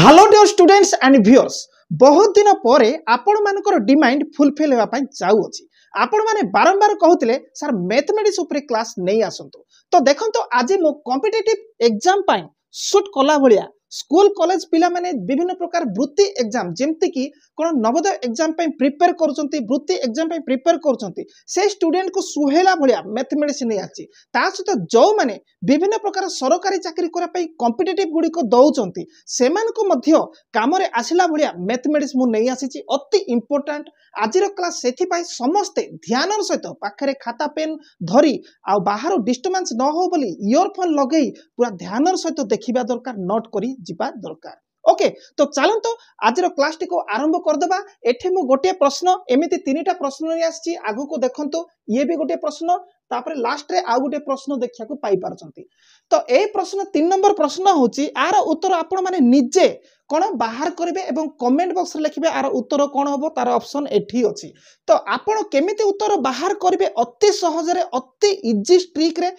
hello dear students and viewers ବହୁତ ଦିନ ପରେ ଆପଣମାନଙ୍କର ଡିମାଣ୍ଡ ଫୁଲଫିଲ୍ ହେବା ପାଇଁ ଯାଉଅଛି ଆପଣମାନେ ବାରମ୍ବାର କହୁଥିଲେ ସାର୍ ମ୍ୟାଥମେଟିକ୍ସ ଉପରେ କ୍ଲାସ୍ ନେଇ ଆସନ୍ତୁ ତ ଦେଖନ୍ତୁ ଆଜି ମୁଁ କମ୍ପିଟେଟିଭ୍ ଏକ୍ଜାମ୍ ପାଇଁ ସୁଟ୍ କଲା ଭଳିଆ ସ୍କୁଲ କଲେଜ ପିଲାମାନେ ବିଭିନ୍ନ ପ୍ରକାର ବୃତ୍ତି ଏକ୍ଜାମ ଯେମିତିକି କ'ଣ ନବୋଦୟ ଏକ୍ଜାମ ପାଇଁ ପ୍ରିପେୟାର କରୁଛନ୍ତି ବୃତ୍ତି ଏକ୍ଜାମ ପାଇଁ ପ୍ରିପେୟାର କରୁଛନ୍ତି ସେ ଷ୍ଟୁଡେଣ୍ଟକୁ ସୁହେଲା ଭଳିଆ ମ୍ୟାଥମେଟିକ୍ସ ନେଇ ଆସିଛି ତା ସହିତ ଯେଉଁମାନେ ବିଭିନ୍ନ ପ୍ରକାର ସରକାରୀ ଚାକିରି କରିବା ପାଇଁ କମ୍ପିଟେଟିଭ୍ ଗୁଡ଼ିକ ଦେଉଛନ୍ତି ସେମାନଙ୍କୁ ମଧ୍ୟ କାମରେ ଆସିଲା ଭଳିଆ ମ୍ୟାଥମେଟିକ୍ସ ମୁଁ ନେଇ ଆସିଛି ଅତି ଇମ୍ପୋର୍ଟାଣ୍ଟ ଆଜିର କ୍ଲାସ୍ ସେଥିପାଇଁ ସମସ୍ତେ ଧ୍ୟାନର ସହିତ ପାଖରେ ଖାତା ପେନ୍ ଧରି ଆଉ ବାହାରୁ ଡିଷ୍ଟର୍ବାନ୍ସ ନ ହେଉ ବୋଲି ଇୟରଫୋନ୍ ଲଗେଇ ପୁରା ଧ୍ୟାନର ସହିତ ଦେଖିବା ଦରକାର ନୋଟ୍ କରି ଯିବା ଦରକାର ଓକେ ତ ଚାଲନ୍ତୁ ଆଜିର କ୍ଲାସଟିକୁ ଆରମ୍ଭ କରିଦେବା ଏଠି ମୁଁ ଗୋଟିଏ ପ୍ରଶ୍ନ ଏମିତି ତିନିଟା ପ୍ରଶ୍ନ ନେଇ ଆସିଛି ଆଗକୁ ଦେଖନ୍ତୁ ଇଏ ବି ଗୋଟିଏ ପ୍ରଶ୍ନ ତାପରେ ଲାଷ୍ଟରେ ଆଉ ଗୋଟିଏ ପ୍ରଶ୍ନ ଦେଖିବାକୁ ପାଇପାରୁଛନ୍ତି ତ ଏଇ ପ୍ରଶ୍ନ ତିନି ନମ୍ବର ପ୍ରଶ୍ନ ହେଉଛି ଆର ଉତ୍ତର ଆପଣମାନେ ନିଜେ କ'ଣ ବାହାର କରିବେ ଏବଂ କମେଣ୍ଟ ବକ୍ସରେ ଲେଖିବେ ଆର ଉତ୍ତର କ'ଣ ହେବ ତାର ଅପସନ୍ ଏଠି ଅଛି ତ ଆପଣ କେମିତି ଉତ୍ତର ବାହାର କରିବେ ଅତି ସହଜରେ ଅତି ଇଜି ଟ୍ରିକ୍ରେ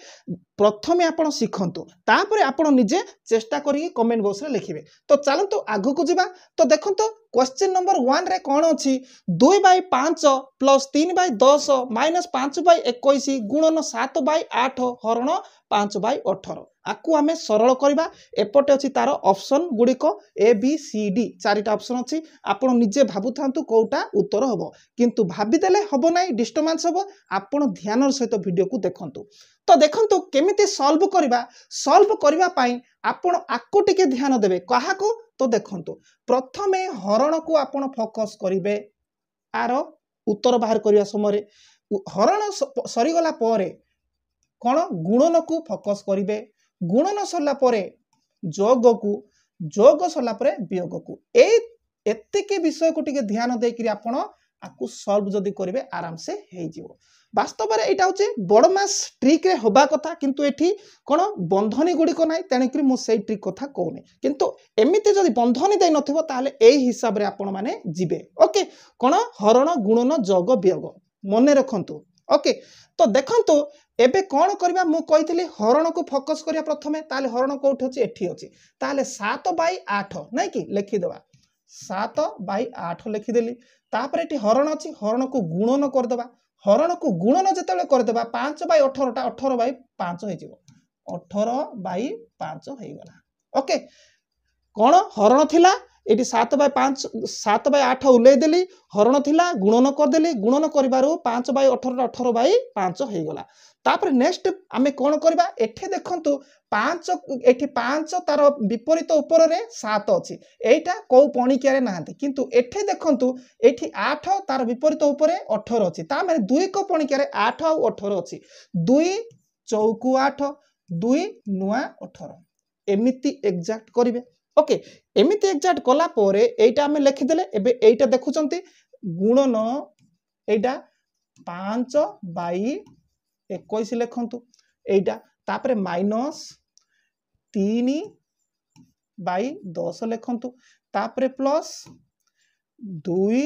ପ୍ରଥମେ ଆପଣ ଶିଖନ୍ତୁ ତାପରେ ଆପଣ ନିଜେ ଚେଷ୍ଟା କରିକି କମେଣ୍ଟ ବକ୍ସରେ ଲେଖିବେ ତ ଚାଲନ୍ତୁ ଆଗକୁ ଯିବା ତ ଦେଖନ୍ତୁ କ୍ୱେଶ୍ଚିନ୍ ନମ୍ବର ୱାନ୍ରେ କ'ଣ ଅଛି ଦୁଇ ବାଇ ପାଞ୍ଚ ପ୍ଲସ୍ ତିନି ବାଇ ଦଶ ମାଇନସ୍ ପାଞ୍ଚ ବାଇ ଏକୋଇଶ ଗୁଣନ ସାତ ବାଇ ଆଠ ହରଣ ପାଞ୍ଚ ବାଇ ଅଠର আকু আমি সরল করা এপটে অছি তার অপশন গুড়িক এ বি সি ডি চারিটা অপশন অছি আপনার নিজে ভাবু থাকে কোটা উত্তর হব কিন্তু ভাবিদেলে হব না ডিস্টর্বান্স হব আপনার ধ্যানর সহিত ভিডিওকে দেখুন তো দেখুন কেমিতি সলভ করা সলভ করা আপন আকু টিকে ধ্যান দেবে কাহাকু তো দেখুন প্রথমে হরণকু আপনার ফোকস করবে আর উত্তর বাহার করা সময় হরণ সরিগলা পরে କ'ଣ ଗୁଣନକୁ ଫୋକସ୍ କରିବେ ଗୁଣନ ସରିଲା ପରେ ଯୋଗକୁ ଯୋଗ ସରିଲା ପରେ ବିୟୋଗକୁ ଏଇ ଏତିକି ବିଷୟକୁ ଟିକେ ଧ୍ୟାନ ଦେଇକରି ଆପଣ ଆକୁ ସଲ୍ଭ ଯଦି କରିବେ ଆରାମସେ ହେଇଯିବ ବାସ୍ତବରେ ଏଇଟା ହେଉଛି ବଡ଼ ମାସ୍ ଟ୍ରିକ୍ରେ ହେବା କଥା କିନ୍ତୁ ଏଠି କ'ଣ ବନ୍ଧନୀ ଗୁଡ଼ିକ ନାହିଁ ତେଣୁକରି ମୁଁ ସେଇ ଟ୍ରିକ୍ କଥା କହୁନି କିନ୍ତୁ ଏମିତି ଯଦି ବନ୍ଧନୀ ଦେଇନଥିବ ତାହେଲେ ଏଇ ହିସାବରେ ଆପଣମାନେ ଯିବେ ଓକେ କ'ଣ ହରଣ ଗୁଣନ ଯୋଗ ବିୟୋଗ ମନେ ରଖନ୍ତୁ ଓକେ ତ ଦେଖନ୍ତୁ এবে কোণ করা মু কইলি হরণকু ফোকস করা প্রথমে তাহলে হরণ কোটি অছি এটি অছি তাহলে সাত বাই আঠ নাই কি লেখি লেখিদেবা সাত বাই আঠ লেখিদেলি তাপরে এটি হরণ অছি হরণকু গুণন করিদেবা হরণকু গুণন যেতবে করিদেবা পাঁচ বাই অঠরটা অঠর বাই পাঁচ হয়ে অঠর বাই পাঁচ হয়ে গলা ওকে কোণ হরণ লা এটি সাত বাই পাঁচ সাত বাই আঠ উল্লাইদেলি হরণ লা গুণন করিদেলি গুণন করবার পাঁচ বাই অঠর অঠর বাই পাঁচ হয়ে গলা তাপরে নেক্সট আমি କ'ଣ କରିବା ଏଠି ଦେଖନ୍ତୁ ପାଞ୍ଚ ଏଠି ପାଞ୍ଚ ତାର ବିପରୀତ ଉପରରେ ସାତ ଅଛି ଏଇଟା କେଉଁ ପଣିକିଆରେ ନାହାନ୍ତି କିନ୍ତୁ ଏଠି ଦେଖନ୍ତୁ ଏଠି ଆଠ ତାର ବିପରୀତ ଉପରେ ଅଠର ଅଛି ତା ମାନେ ଦୁଇ କେଉଁ ପଣିକିଆରେ ଆଠ ଆଉ ଅଠର ଅଛି ଦୁଇ ଚଉକୁ ଆଠ ଦୁଇ ନୂଆ ଅଠର ଏମିତି ଏକ୍ଜାକ୍ଟ କରିବେ ଓକେ ଏମିତି ଏକ୍ଜାକ୍ଟ କଲା ପରେ ଏଇଟା ଆମେ ଲେଖିଦେଲେ ଏବେ ଏଇଟା ଦେଖୁଛନ୍ତି ଗୁଣନ ଏଇଟା ପାଞ୍ଚ ବାଇ একইশ লেখন্তু এইটা তাপরে মাইনস তিন বাই দশ লেখন্তু তাপরে প্লস দুই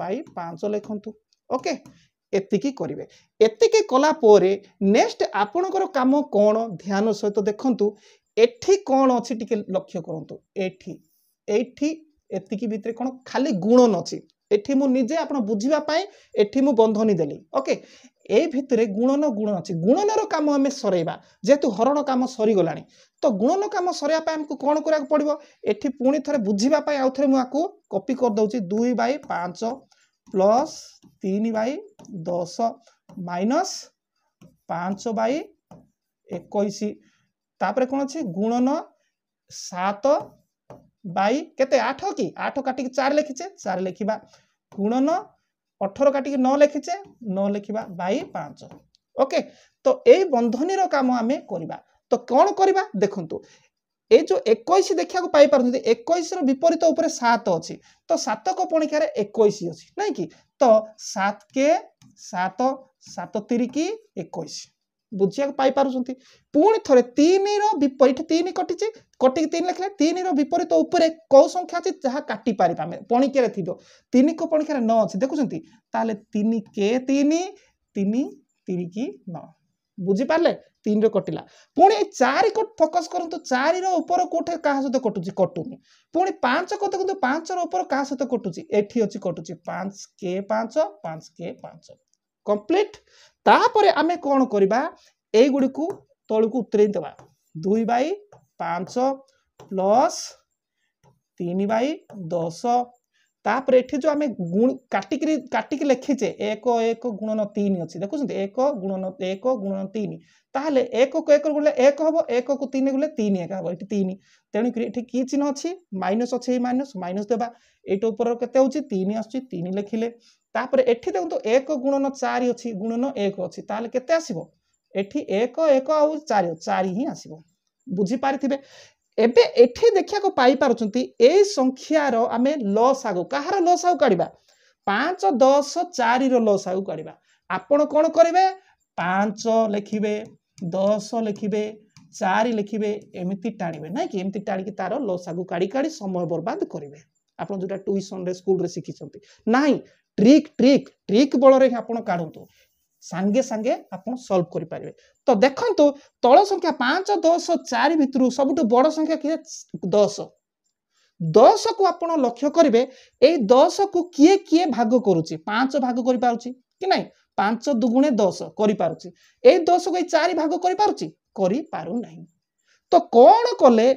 বাই পাঁচ লেখন্তু ওকে এতিকি করবে এতিকি কলাপরে নেক্সট আপনার কাম কোণ ধ্যান সহিত দেখন্তু এটি কোণ অছি টিকে লক্ষ্য করন্তু এটি এইটি এতিকি ভিতরে কোণ খালি গুণন অছি এটি মু নিজে আপনার বুঝবা এটি মু বন্ধনী দেলি ওকে ଏଇ ଭିତରେ ଗୁଣନ ଗୁଣ ଅଛି ଗୁଣନର କାମ ଆମେ ସରାଇବା ଯେହେତୁ ହରଣ କାମ ସରିଗଲାଣି ତ ଗୁଣନ କାମ ସରାଇବା ପାଇଁ ଆମକୁ କ'ଣ କରିବାକୁ ପଡ଼ିବ ଏଠି ପୁଣି ଥରେ ବୁଝିବା ପାଇଁ ଆଉ ଥରେ ମୁଁ ଆକୁ କପି କରିଦେଉଛି ଦୁଇ ବାଇ ପାଞ୍ଚ ପ୍ଲସ୍ ତିନି ବାଇ ଦଶ ମାଇନସ୍ ପାଞ୍ଚ ବାଇ ଏକୋଇଶ ତାପରେ କ'ଣ ଅଛି ଗୁଣନ ସାତ ବାଇ କେତେ ଆଠ କି ଆଠ କାଟିକି ଚାରି ଲେଖିଛେ ଚାରି ଲେଖିବା ଗୁଣନ ଅଠର କାଟିକି ନ ଲେଖିଛେ ନ ଲେଖିବା ବାଇ ପାଞ୍ଚ ଓକେ ତ ଏଇ ବନ୍ଧନୀର କାମ ଆମେ କରିବା ତ କ'ଣ କରିବା ଦେଖନ୍ତୁ ଏଇ ଯେଉଁ ଏକୋଇଶ ଦେଖିବାକୁ ପାଇପାରୁଛନ୍ତି ଏକୋଇଶର ବିପରୀତ ଉପରେ ସାତ ଅଛି ତ ସାତକ ପଣିକାରେ ଏକୋଇଶ ଅଛି ନାଇଁ କି ତ ସାତ କେ ସାତ ସାତ ତିରିକି ଏକୋଇଶ ବୁଝିବାକୁ ପାଇପାରୁଛନ୍ତି ପୁଣି ଥରେ ତିନିର ବିପରୀତ ତିନି କଟିଛି କଟିକି ତିନି ଲେଖିଲେ ତିନିର ବିପରୀତ ଉପରେ କେଉଁ ସଂଖ୍ୟା ଅଛି ଯାହା କାଟିପାରିବା ଆମେ ପଣିକିଆରେ ଥିବ ତିନିକୁ ପଣିକିଆରେ ନଅ ଅଛି ଦେଖୁଛନ୍ତି ତାହେଲେ ତିନି କେ ତିନି ତିନି ତିନି କି ନଅ ବୁଝିପାରିଲେ ତିନିରେ କଟିଲା ପୁଣି ଏଇ ଚାରି ଫୋକସ୍ କରନ୍ତୁ ଚାରିର ଉପର କେଉଁଠି କାହା ସହିତ କଟୁଛି କଟୁନି ପୁଣି ପାଞ୍ଚ କଥା କିନ୍ତୁ ପାଞ୍ଚର ଉପର କାହା ସହିତ କଟୁଛି ଏଠି ଅଛି କଟୁଛି ପାଞ୍ଚ କେ ପାଞ୍ଚ ପାଞ୍ଚ କେ ପାଞ୍ଚ କମ୍ପ୍ଲିଟ୍ ତାପରେ ଆମେ କ'ଣ କରିବା ଏଇଗୁଡ଼ିକୁ ତଳକୁ ଉତରେଇ ଦେବା ଦୁଇ ବାଇ ପାଞ୍ଚ ପ୍ଲସ୍ ତିନି ବାଇ ଦଶ ତାପରେ ଏଠି ଯେଉଁ ଆମେ ଗୁଣ କାଟିକିରି କାଟିକି ଲେଖିଛେ ଏକ ଏକ ଗୁଣନ ତିନି ଅଛି ଦେଖୁଛନ୍ତି ଏକ ଗୁଣନ ଏକ ଗୁଣନ ତିନି ତାହେଲେ ଏକକୁ ଏକ ଗୁଣିଲେ ଏକ ହେବ ଏକକୁ ତିନି ଗୁଣିଲେ ତିନି ଏକ ହେବ ଏଠି ତିନି ତେଣୁକରି ଏଠି କି ଚିହ୍ନ ଅଛି ମାଇନସ୍ ଅଛି ଏଇ ମାଇନସ୍ ମାଇନସ୍ ଦେବା ଏଇଟା ଉପର କେତେ ହେଉଛି ତିନି ଆସୁଛି ତିନି ଲେଖିଲେ তাপরে এটি দেখুন এক গুণন চারি অছি গুণন এক অছি তাহলে কেতে আসব এটি এক এক আউ চারি চারি হি আসব বুঝিপারিথিবে এবে এটি দেখিବାକୁ পাইপারুচନ୍ତି এই সংখ্যার আমি লসাগু কাହାର লসাগু কাঢ়ିବା 5 10 4 ର লসাগু কাঢ়ିବା ଆପଣ কোন করিবে 5 লিখিবে 10 লিখিবে 4 লিখিবে এমিতি টাড়িবে না কি এমিতি টাড়িকি তার লসাগু কাঢ়ି কাঢ়ି সময় বরবাদ করিবে ଆପଣ ଯେଉଁଟା ଟ୍ୟୁସନ୍ରେ ସ୍କୁଲରେ ଶିଖିଛନ୍ତି ନାହିଁ ଟ୍ରିକ୍ ଟ୍ରିକ୍ ଟ୍ରିକ୍ ବଳରେ ହିଁ ଆପଣ କାଢ଼ନ୍ତୁ ସାଙ୍ଗେ ସାଙ୍ଗେ ଆପଣ ସଲ୍ଭ କରିପାରିବେ ତ ଦେଖନ୍ତୁ ତଳ ସଂଖ୍ୟା ପାଞ୍ଚ ଦଶ ଚାରି ଭିତରୁ ସବୁଠୁ ବଡ଼ ସଂଖ୍ୟା କିଏ ଦଶ ଦଶକୁ ଆପଣ ଲକ୍ଷ୍ୟ କରିବେ ଏଇ ଦଶକୁ କିଏ କିଏ ଭାଗ କରୁଛି ପାଞ୍ଚ ଭାଗ କରିପାରୁଛି କି ନାହିଁ ପାଞ୍ଚ ଦୁଗୁଣେ ଦଶ କରିପାରୁଛି ଏଇ ଦଶକୁ ଏଇ ଚାରି ଭାଗ କରିପାରୁଛି କରିପାରୁନାହିଁ ତ କ'ଣ କଲେ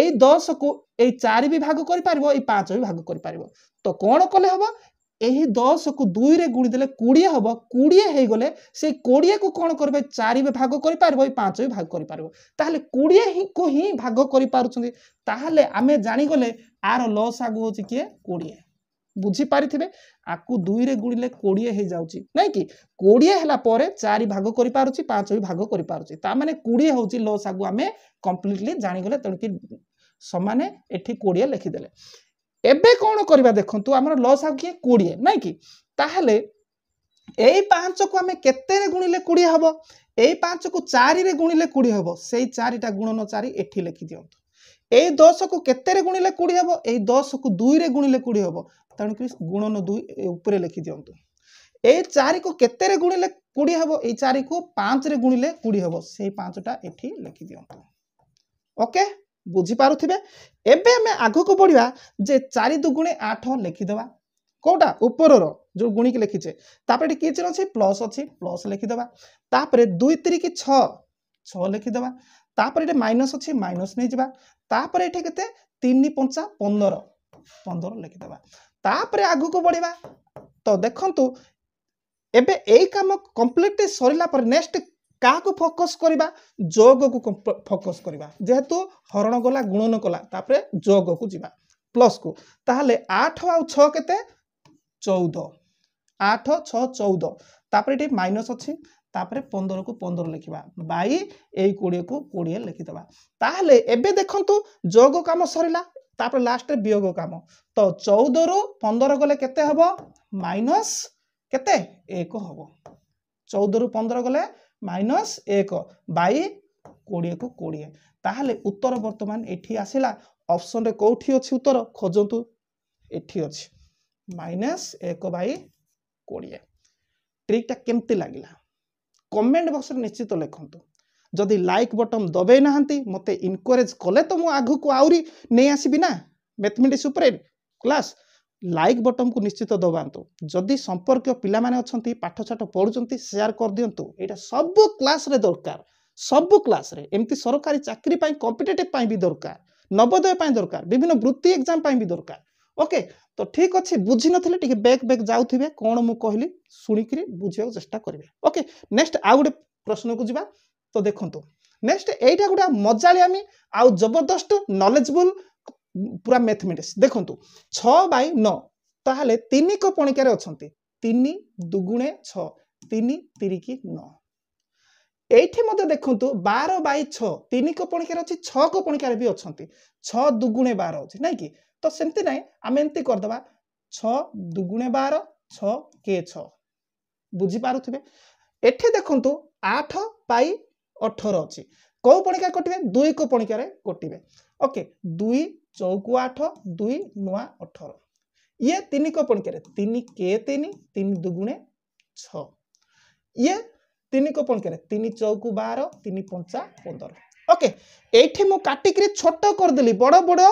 এই দଶକୁ এই চারি বি ভাগ করিপারিব এই পাঁচ বি ভাগ করিপারিব তো কোণ কলে হব ଏହି ଦଶକୁ ଦୁଇରେ ଗୁଣିଦେଲେ କୋଡ଼ିଏ ହେବ କୋଡ଼ିଏ ହେଇଗଲେ ସେଇ କୋଡ଼ିଏକୁ କ'ଣ କରିବେ ଚାରି ଭାଗ କରିପାରିବ ଏଇ ପାଞ୍ଚ ବି ଭାଗ କରିପାରିବ ତାହେଲେ କୋଡ଼ିଏକୁ ହିଁ ଭାଗ କରିପାରୁଛନ୍ତି ତାହେଲେ ଆମେ ଜାଣିଗଲେ ଆର ଲସ୍ ଆଗୁ ହେଉଛି କିଏ କୋଡ଼ିଏ ବୁଝିପାରିଥିବେ ଆକୁ ଦୁଇରେ ଗୁଣିଲେ କୋଡ଼ିଏ ହେଇଯାଉଛି ନାଇଁ କି କୋଡ଼ିଏ ହେଲା ପରେ ଚାରି ଭାଗ କରିପାରୁଛି ପାଞ୍ଚ ବି ଭାଗ କରିପାରୁଛି ତା ମାନେ କୋଡ଼ିଏ ହେଉଛି ଲସ୍ ଆଗୁ ଆମେ କମ୍ପ୍ଲିଟଲି ଜାଣିଗଲେ ତେଣୁକି ସମାନେ ଏଠି କୋଡ଼ିଏ ଲେଖିଦେଲେ ଏବେ କ'ଣ କରିବା ଦେଖନ୍ତୁ ଆମର ଲସ୍ ଆଉ କିଏ କୋଡ଼ିଏ ନାଇଁ କି ତାହେଲେ ଏଇ ପାଞ୍ଚକୁ ଆମେ କେତେରେ ଗୁଣିଲେ କୋଡ଼ିଏ ହେବ ଏଇ ପାଞ୍ଚକୁ ଚାରିରେ ଗୁଣିଲେ କୋଡ଼ିଏ ହେବ ସେଇ ଚାରିଟା ଗୁଣନ ଚାରି ଏଠି ଲେଖିଦିଅନ୍ତୁ ଏଇ ଦଶକୁ କେତେରେ ଗୁଣିଲେ କୋଡ଼ିଏ ହେବ ଏଇ ଦଶକୁ ଦୁଇରେ ଗୁଣିଲେ କୋଡ଼ିଏ ହେବ ତେଣୁକରି ଗୁଣନ ଦୁଇ ଉପରେ ଲେଖିଦିଅନ୍ତୁ ଏଇ ଚାରିକୁ କେତେରେ ଗୁଣିଲେ କୋଡ଼ିଏ ହେବ ଏଇ ଚାରିକୁ ପାଞ୍ଚରେ ଗୁଣିଲେ କୋଡ଼ିଏ ହେବ ସେଇ ପାଞ୍ଚଟା ଏଠି ଲେଖିଦିଅନ୍ତୁ ଓକେ ବୁଝିପାରୁଥିବେ ଏବେ ଆମେ ଆଗକୁ ବଢ଼ିବା ଯେ ଚାରି ଦୁଗୁଣେ ଆଠ ଲେଖିଦେବା କେଉଁଟା ଉପରର ଯେଉଁ ଗୁଣିକି ଲେଖିଛେ ତାପରେ ଏଠି କିଏ ଚିହ୍ନ ଅଛି ପ୍ଲସ୍ ଅଛି ପ୍ଲସ୍ ଲେଖିଦେବା ତାପରେ ଦୁଇ ତିରିକି ଛଅ ଛଅ ଲେଖିଦେବା ତାପରେ ଏଠି ମାଇନସ୍ ଅଛି ମାଇନସ୍ ନେଇଯିବା ତାପରେ ଏଠି କେତେ ତିନି ପଞ୍ଚା ପନ୍ଦର ପନ୍ଦର ଲେଖିଦେବା ତାପରେ ଆଗକୁ ବଢ଼ିବା ତ ଦେଖନ୍ତୁ ଏବେ ଏଇ କାମ କମ୍ପ୍ଲିଟ୍ ସରିଲା ପରେ ନେକ୍ସଟ কাহাকু ফোকস করা যোগকু ফোকস করা যেহেতু হরণ গলা গুণন কলা তাপরে যোগকু যা প্লসকু তাহলে আঠ আতে চৌদ আঠ ছ চৌদ তাপরে এটি মাইনস অছি তাপরে পনেরকু পনেরো লিখবা বাই এই কোড়িয়েকু কোড়িয়ে লিখিদেবা তাহলে এবে দেখন্তু যোগ কাম সরিলা তাপরে লাস্টে বিয়োগ কাম তো চৌদরু পনেরো গলে কেতে হব মাইনস কেতে এক হব চৌদরু পনেরো গলে মাইনস এক বাই কোড়িয়েକୁ କୋଡ଼ିଏ ତାହେଲେ ଉତ୍ତର ବର୍ତ୍ତମାନ ଏଠି ଆସିଲା ଅପସନ୍ରେ କେଉଁଠି ଅଛି ଉତ୍ତର ଖୋଜନ୍ତୁ ଏଠି ଅଛି ମାଇନସ୍ ଏକ ବାଇ କୋଡ଼ିଏ ଟ୍ରିକ୍ଟା କେମିତି ଲାଗିଲା କମେଣ୍ଟ ବକ୍ସରେ ନିଶ୍ଚିତ ଲେଖନ୍ତୁ ଯଦି ଲାଇକ୍ ବଟନ୍ ଦବେଇ ନାହାନ୍ତି ମୋତେ ଇନକରେଜ୍ କଲେ ତ ମୁଁ ଆଗକୁ ଆହୁରି ନେଇ ଆସିବି ନା ମ୍ୟାଥମେଟିକ୍ସ ଉପରେ କ୍ଲାସ୍ ଲାଇକ୍ ବଟନ୍କୁ ନିଶ୍ଚିତ ଦବାନ୍ତୁ ଯଦି ସମ୍ପର୍କୀୟ ପିଲାମାନେ ଅଛନ୍ତି ପାଠଶାଠ ପଢ଼ୁଛନ୍ତି ସେୟାର କରିଦିଅନ୍ତୁ ଏଇଟା ସବୁ କ୍ଲାସ୍ରେ ଦରକାର ସବୁ କ୍ଲାସ୍ରେ ଏମିତି ସରକାରୀ ଚାକିରି ପାଇଁ କମ୍ପିଟେଟିଭ୍ ପାଇଁ ବି ଦରକାର ନବୋଦୟ ପାଇଁ ଦରକାର ବିଭିନ୍ନ ବୃତ୍ତି ଏକ୍ଜାମ୍ ପାଇଁ ବି ଦରକାର ଓକେ ତ ଠିକ୍ ଅଛି ବୁଝିନଥିଲେ ଟିକେ ବ୍ୟାକ୍ ବ୍ୟାକ୍ ଯାଉଥିବେ କ'ଣ ମୁଁ କହିଲି ଶୁଣିକିରି ବୁଝିବାକୁ ଚେଷ୍ଟା କରିବେ ଓକେ ନେକ୍ସଟ ଆଉ ଗୋଟେ ପ୍ରଶ୍ନକୁ ଯିବା ତ ଦେଖନ୍ତୁ ନେକ୍ସଟ ଏଇଟା ଗୋଟେ ମଜାଳିଆମି ଆଉ ଜବରଦସ୍ତ ନଲେଜବୁଲ୍ ପୁରା ମ୍ୟାଥମେଟିକ୍ସ ଦେଖନ୍ତୁ ଛଅ ବାଇ ନଅ ତାହେଲେ ତିନି କପଣିକାରେ ଅଛନ୍ତି ତିନି ଦୁଗୁଣେ ଛଅ ତିନି ତିରିକି ନଅ ଏଇଠି ମଧ୍ୟ ଦେଖନ୍ତୁ ବାର ବାଇ ଛଅ ତିନି କପଣିକାରେ ଅଛି ଛଅ କପଣିକାରେ ବି ଅଛନ୍ତି ଛଅ ଦୁଗୁଣେ ବାର ଅଛି ନାଇଁ କି ତ ସେମିତି ନାହିଁ ଆମେ ଏମିତି କରିଦେବା ଛଅ ଦୁଗୁଣେ ବାର ଛଅ କେ ଛଅ ବୁଝିପାରୁଥିବେ ଏଠି ଦେଖନ୍ତୁ ଆଠ ବାଇ ଅଠର ଅଛି କେଉଁ ପଣିକା କଟିବେ ଦୁଇ କୋ ପଣିକାରେ କଟିବେ ଓକେ ଦୁଇ চৌকু আঠ দুই নূয়া অঠর ইয়ে তিন কপণ কে তিন কে তিন তিন দুগুণে ছ ইয়ে তিন কপণ কে তিন চৌকু বার তিন পঞ্চা পনের ওকে এইটি মু কাটিকি ছোট করেদেলি বড় বড়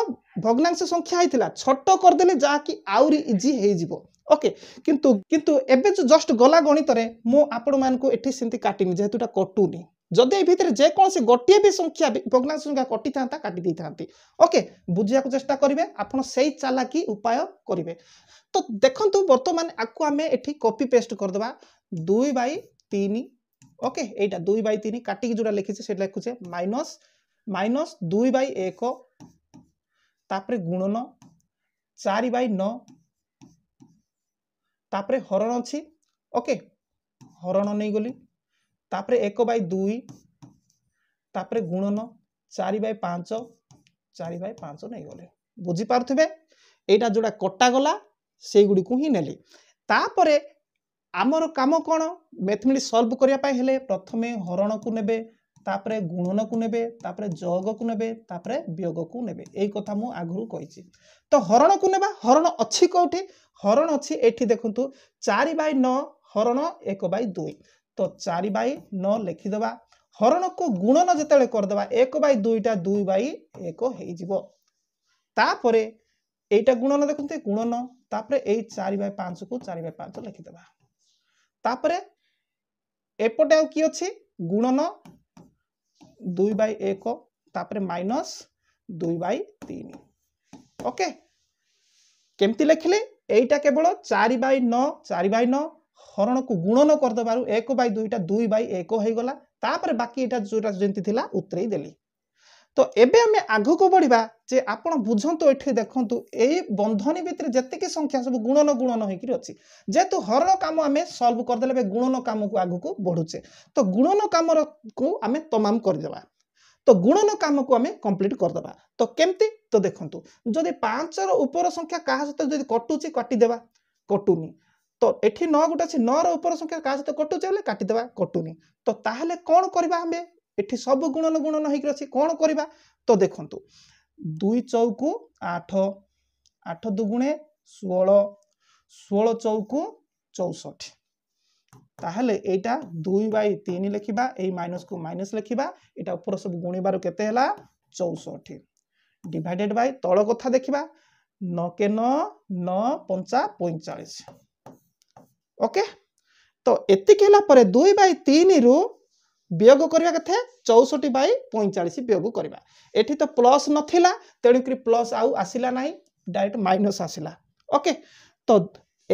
ভগ্নাংশ সংখ্যা হয়েছিল ছোট করেদেলি যা কি আহরি ইজি হয়ে যাব ওকে কিন্তু কিন্তু এবে জস্ট গলা গণিতরে মু আপন মানুষ এটি সেমতি কাটিনি যেহেতু এটা কটুনি ଯଦି ଏ ଭିତରେ ଯେକୌଣସି ଗୋଟିଏ ବି ସଂଖ୍ୟା ଭଗ୍ନାଂଶ ସଂଖ୍ୟା କଟିଥାନ୍ତା କାଟି ଦେଇଥାନ୍ତି ଓକେ ବୁଝିବାକୁ ଚେଷ୍ଟା କରିବେ ଆପଣ ସେଇ ଚାଲାକି ଉପାୟ କରିବେ ତ ଦେଖନ୍ତୁ ବର୍ତ୍ତମାନ ଆକୁ ଆମେ ଏଠି କପି ପେଷ୍ଟ କରିଦେବା ଦୁଇ ବାଇ ତିନି ଓକେ ଏଇଟା ଦୁଇ ବାଇ ତିନି କାଟିକି ଯେଉଁଟା ଲେଖିଛେ ସେଇଟା ଲେଖୁଛେ ମାଇନସ୍ ମାଇନସ୍ ଦୁଇ ବାଇ ଏକ ତାପରେ ଗୁଣନ ଚାରି ବାଇ ନଅ ତାପରେ ହରଣ ଅଛି ଓକେ ହରଣ ନେଇଗଲି ତାପରେ ଏକ ବାଇ ଦୁଇ ତାପରେ ଗୁଣନ ଚାରି ବାଇ ପାଞ୍ଚ ଚାରି ବାଇ ପାଞ୍ଚ ନେଇଗଲେ ବୁଝିପାରୁଥିବେ ଏଇଟା ଯେଉଁଟା କଟାଗଲା ସେଇଗୁଡ଼ିକୁ ହିଁ ନେଲି ତାପରେ ଆମର କାମ କ'ଣ ମେଥମେଟିକ୍ସ ସଲ୍ଭ କରିବା ପାଇଁ ହେଲେ ପ୍ରଥମେ ହରଣକୁ ନେବେ ତାପରେ ଗୁଣନକୁ ନେବେ ତାପରେ ଯୋଗକୁ ନେବେ ତାପରେ ବିୟୋଗକୁ ନେବେ ଏଇ କଥା ମୁଁ ଆଗରୁ କହିଛି ତ ହରଣକୁ ନେବା ହରଣ ଅଛି କେଉଁଠି ହରଣ ଅଛି ଏଠି ଦେଖନ୍ତୁ ଚାରି ବାଇ ନଅ ହରଣ ଏକ ବାଇ ଦୁଇ তো চারি বাই ন ଲେଖିଦେବା ହରଣକୁ ଗୁଣନ ଯେତେବେଳେ କରିଦେବା ଏକ ବାଇ ଦୁଇଟା ଦୁଇ ବାଇ ଏକ ହେଇଯିବ ତାପରେ ଏଇଟା ଗୁଣନ ଦେଖନ୍ତି ଗୁଣନ ତାପରେ ଏଇ ଚାରି ବାଇ ପାଞ୍ଚକୁ ଚାରି ବାଇ ପାଞ୍ଚ ଲେଖିଦେବା ତାପରେ ଏପଟେ ଆଉ କି ଅଛି ଗୁଣନ ଦୁଇ ବାଇ ଏକ ତାପରେ ମାଇନସ୍ ଦୁଇ ବାଇ ତିନି ଓକେ କେମିତି ଲେଖିଲେ ଏଇଟା କେବଳ ଚାରି ବାଇ ନଅ ଚାରି ବାଇ ନଅ হরণকু গুণন করদেবার এক বাই দুইটা দুই বাই এক হয়েগলা তাপরে বাকি এটা যেটা যেমতি লা উতরাই দেলি তো এবে আমি আগুক বড়া যে আপনার বুঝতু এটি দেখুন এই বন্ধনী ভিতরে যেতকি সংখ্যা সব গুণন গুণন হয়েকি অছি যেহেতু হরণ কাম আমি সলভ করেদেলে এবার গুণন কামকু আগুক বড়ুছে তো গুণন কামর আমি তমাম করেদেবা তো গুণন কামকু আমি কমপ্লিট করেদেবা তো কেমতি তো দেখুন যদি পাঁচর উপর সংখ্যা কাহা সহ যদি কটুছে কাটিদেবা কটুনি তো এটি ন গোটে আছে নর উপর সংখ্যা কাহ সহ কটুছে বলে কাটিদেবা কটুনি তো তাহলে কোণ করা আমি এটি সবু গুণন গুণন হয়েকি অছি কোণ করা তো দেখুন দুই চৌকু আঠ আঠ দুগুণে ষোল ষোল চৌকু চৌষঠি তাহলে এইটা দুই বাই তিন লিখবা এই মাইনস কু মাইনস লিখবা এটা উপর সব গুণিবার কেতে হল চৌষঠি ডিভাইডেড বাই তল কথা দেখা নকে ন পঞ্চা পঁয়চাশ ଓକେ ତ ଏତିକି ହେଲା ପରେ ଦୁଇ ବାଇ ତିନିରୁ ବିୟୋଗ କରିବା କେତେ ଚଉଷଠି ବାଇ ପଇଁଚାଳିଶ ବିୟୋଗ କରିବା ଏଠି ତ ପ୍ଲସ୍ ନଥିଲା ତେଣୁକରି ପ୍ଲସ୍ ଆଉ ଆସିଲା ନାହିଁ ଡାଇରେକ୍ଟ ମାଇନସ୍ ଆସିଲା ଓକେ ତ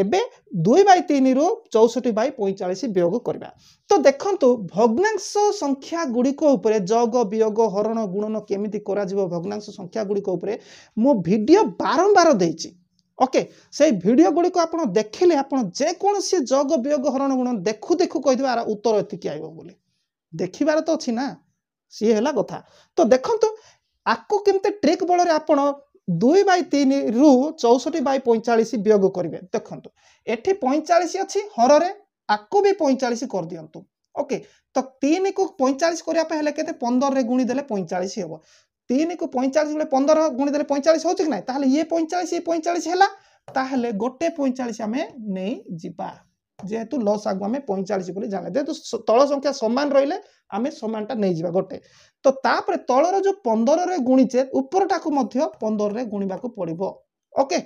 ଏବେ ଦୁଇ ବାଇ ତିନିରୁ ଚଉଷଠି ବାଇ ପଇଁଚାଳିଶ ବିୟୋଗ କରିବା ତ ଦେଖନ୍ତୁ ଭଗ୍ନାଂଶ ସଂଖ୍ୟାଗୁଡ଼ିକ ଉପରେ ଯୋଗ ବିୟୋଗ ହରଣ ଗୁଣନ କେମିତି କରାଯିବ ଭଗ୍ନାଂଶ ସଂଖ୍ୟାଗୁଡ଼ିକ ଉପରେ ମୁଁ ଭିଡ଼ିଓ ବାରମ୍ବାର ଦେଇଛି ওকে সেই ভিডিও গুড়িক আপনার দেখলে আপনার যেকোনসি যোগ বিয়োগ হরণ গুণ দেখু দেখু কইবা আর উত্তর এতিকি আইব বলে দেখিবার তো অছি না সি হেলা কথা তো দেখন্তু আকু কেমতে ট্রিক বলরে আপনার দুই বাই তিনি রু চৌষট্টি বাই পঁয়চাশ বিয়োগ করবে দেখন্তু এটি পঁয়চাশ অছি হররে আকু বি পঁয়চাশ করে দিও ওকে তো তিনকু পঁয়চাশ করা হলে কেতে পনেরে গুণিদেলে পঁয়চাশ হব ତିନିକୁ ପଇଁଚାଳିଶ ବେଳେ ପନ୍ଦର ଗୁଣିଦେଲେ ପଇଁଚାଳିଶ ହେଉଛି କି ନାହିଁ ତାହେଲେ ଇଏ ପଇଁଚାଳିଶ ଇଏ ପଇଁଚାଳିଶ ହେଲା ତାହେଲେ ଗୋଟେ ପଇଁଚାଳିଶ ଆମେ ନେଇଯିବା ଯେହେତୁ ଲସ୍ ଆଗୁ ଆମେ ପଇଁଚାଳିଶ ବୋଲି ଜାଣେ ଯେହେତୁ ତଳ ସଂଖ୍ୟା ସମାନ ରହିଲେ ଆମେ ସମାନଟା ନେଇଯିବା ଗୋଟେ ତ ତାପରେ ତଳର ଯେଉଁ ପନ୍ଦରରେ ଗୁଣିଛେ ଉପରଟାକୁ ମଧ୍ୟ ପନ୍ଦରରେ ଗୁଣିବାକୁ ପଡ଼ିବ ଓକେ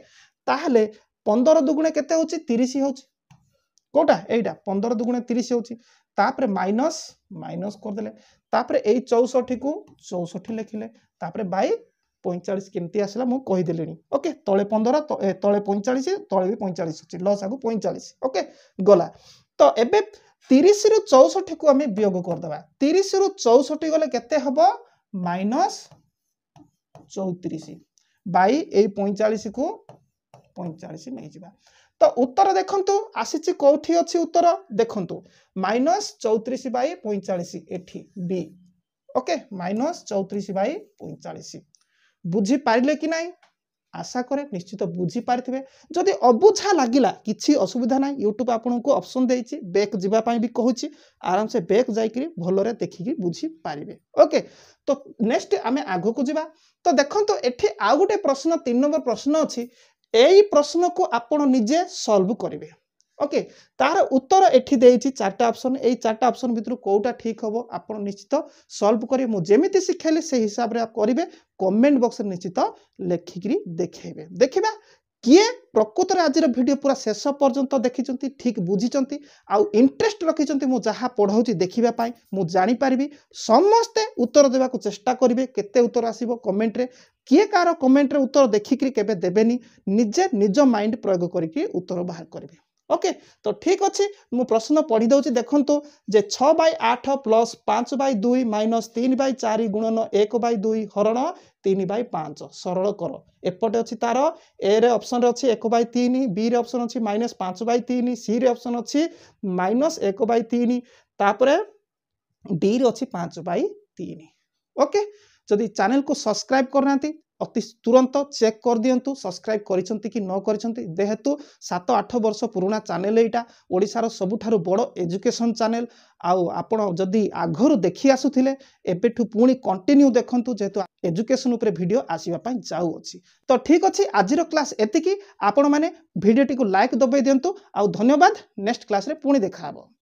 ତାହେଲେ ପନ୍ଦର ଦୁଗୁଣେ କେତେ ହେଉଛି ତିରିଶ ହେଉଛି কোটা এইটা পনেরো দুগুণে তিরিশ হচ্ছে তাপরে মাইনস মাইনস করেদেলে তাপরে এই চৌষঠি কু চৌষঠি লেখিলে তাপরে বাই পঁয়চাশ কেমতি আসলা মু কইদেলি ওকে তলে পনেরো তলে পঁয়চাশ তলে বি পঁয়চাশ হচ্ছে লস আগু পঁয়চাশ ওকে গলা তো এবে তিরিশ রু চৌষঠি কু আমি বিয়োগ করেদেবা তিরিশ রু চৌষঠি গলে কেতে হব মাইনস চৌত্রিশ বাই এই পঁয়চাশ কু পঁয়চাশ নিয়ে যা তো উত্তর দেখন্তু আসিছি কোটি অছি উত্তর দেখন্তু মাইনস চৌত্রিশ বাই পঁয়চাশ এটি বি ওকে মাইনস চৌত্রিশ বাই পঁয়চাশ বুঝিপারে কি না আশা করে নিশ্চিত বুঝিপারিবে যদি অবুঝা লাগিলা কিছু অসুবিধা না ইউট্যুব আপনার অপসন দিয়েছি বেক যা বি কুচি আরামসে বেক যাই ভালরে দেখিকি বুঝিপারে ওকে তো নেক্সট আমি আগুক যা তো দেখুন এটি আউ গোটে প্রশ্ন তিন নম্বর প্রশ্ন অছি এই প্রশ্নকু আপনার নিজে সলভ করবে ওকে তার উত্তর এটি দিয়েছি চারটা অপশন এই চারটা অপশন ভিতর কোটা ঠিক হব আপনার নিশ্চিত সলভ করি মু যেমিতি শিখাইলি সেই হিসাবে করবে কমেন্ট বক্সরে নিশ্চিত লেখিকি দেখেবে দেখবা কিয়ে প্রকৃতরে আজির ভিডিও পুরা শেষ পর্যন্ত দেখিছেন ঠিক বুঝিছেন আন্টরেস্ট রকিছেন মু যা পড়াউছি দেখিবা পাই মু জানি পারিবি সমস্তে উত্তর দেবাকু চেষ্টা করিবে কেতে উত্তর আসিব কমেন্টরে କିଏ କାହାର କମେଣ୍ଟରେ ଉତ୍ତର ଦେଖିକିରି କେବେ ଦେବେନି ନିଜେ ନିଜ ମାଇଣ୍ଡ ପ୍ରୟୋଗ କରିକି ଉତ୍ତର ବାହାର କରିବେ ଓକେ ତ ଠିକ୍ ଅଛି ମୁଁ ପ୍ରଶ୍ନ ପଢ଼ିଦେଉଛି ଦେଖନ୍ତୁ ଯେ ଛଅ ବାଇ ଆଠ ପ୍ଲସ୍ ପାଞ୍ଚ ବାଇ ଦୁଇ ମାଇନସ୍ ତିନି ବାଇ ଚାରି ଗୁଣନ ଏକ ବାଇ ଦୁଇ ହରଣ ତିନି ବାଇ ପାଞ୍ଚ ସରଳ କର ଏପଟେ ଅଛି ତାର ଏରେ ଅପସନ୍ରେ ଅଛି ଏକ ବାଇ ତିନି ବିରେ ଅପସନ୍ ଅଛି ମାଇନସ୍ ପାଞ୍ଚ ବାଇ ତିନି ସିରେ ଅପସନ୍ ଅଛି ମାଇନସ୍ ଏକ ବାଇ ତିନି ତାପରେ ଡିରେ ଅଛି ପାଞ୍ଚ ବାଇ ତିନି ଓକେ ଯଦି ଚ୍ୟାନେଲକୁ ସବସ୍କ୍ରାଇବ୍ କରିନାହାନ୍ତି ଅତି ତୁରନ୍ତ ଚେକ୍ କରିଦିଅନ୍ତୁ ସବସ୍କ୍ରାଇବ୍ କରିଛନ୍ତି କି ନ କରିଛନ୍ତି ଯେହେତୁ ସାତ ଆଠ ବର୍ଷ ପୁରୁଣା ଚ୍ୟାନେଲ୍ ଏଇଟା ଓଡ଼ିଶାର ସବୁଠାରୁ ବଡ଼ ଏଜୁକେସନ୍ ଚ୍ୟାନେଲ୍ ଆଉ ଆପଣ ଯଦି ଆଗରୁ ଦେଖି ଆସୁଥିଲେ ଏବେଠୁ ପୁଣି କଣ୍ଟିନ୍ୟୁ ଦେଖନ୍ତୁ ଯେହେତୁ ଏଜୁକେସନ୍ ଉପରେ ଭିଡ଼ିଓ ଆସିବା ପାଇଁ ଯାଉଅଛି ତ ଠିକ୍ ଅଛି ଆଜିର କ୍ଲାସ୍ ଏତିକି ଆପଣମାନେ ଭିଡ଼ିଓଟିକୁ ଲାଇକ୍ ଦବାଇ ଦିଅନ୍ତୁ ଆଉ ଧନ୍ୟବାଦ ନେକ୍ସଟ କ୍ଲାସ୍ରେ ପୁଣି ଦେଖାହେବ